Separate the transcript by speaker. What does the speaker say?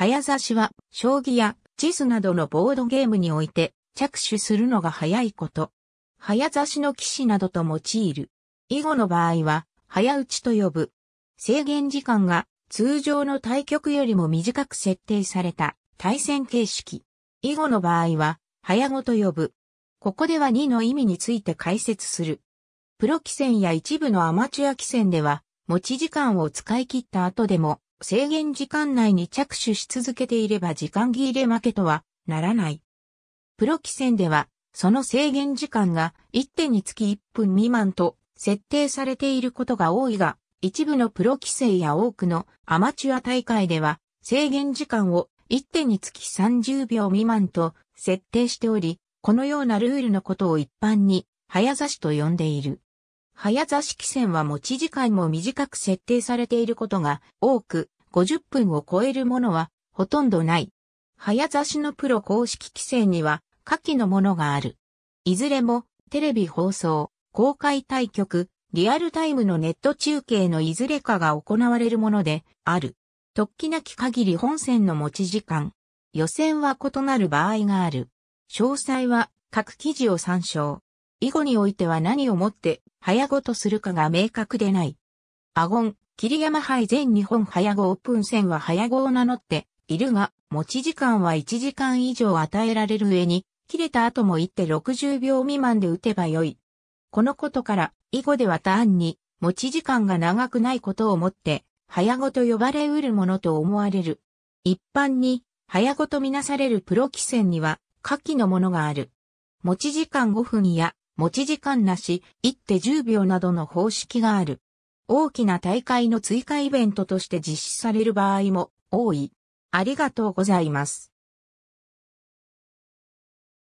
Speaker 1: 早指しは、将棋や、チスなどのボードゲームにおいて、着手するのが早いこと。早指しの騎士などと用いる。以後の場合は、早打ちと呼ぶ。制限時間が、通常の対局よりも短く設定された、対戦形式。以後の場合は、早碁と呼ぶ。ここでは2の意味について解説する。プロ棋戦や一部のアマチュア棋戦では、持ち時間を使い切った後でも、制限時間内に着手し続けていれば時間切れ負けとはならない。プロ棋戦では、その制限時間が1手につき1分未満と設定されていることが多いが、一部のプロ規制や多くのアマチュア大会では制限時間を1手につき30秒未満と設定しており、このようなルールのことを一般に早指しと呼んでいる。早座式線は持ち時間も短く設定されていることが多く、50分を超えるものはほとんどない。早座しのプロ公式規制には下記のものがある。いずれもテレビ放送、公開対局、リアルタイムのネット中継のいずれかが行われるものである。突起なき限り本戦の持ち時間。予選は異なる場合がある。詳細は各記事を参照。囲碁においては何をもって、早碁とするかが明確でない。アゴン、霧山杯全日本早碁オープン戦は早碁を名乗っているが、持ち時間は1時間以上与えられる上に、切れた後も1手60秒未満で打てばよい。このことから、囲碁では単に、持ち時間が長くないことをもって、早碁と呼ばれうるものと思われる。一般に、早碁とみなされるプロ棋戦には、下記のものがある。持ち時間5分や持ち時間なし、一手10秒などの方式がある。大きな大会の追加イベントとして実施される場合も多い。ありがとうございます。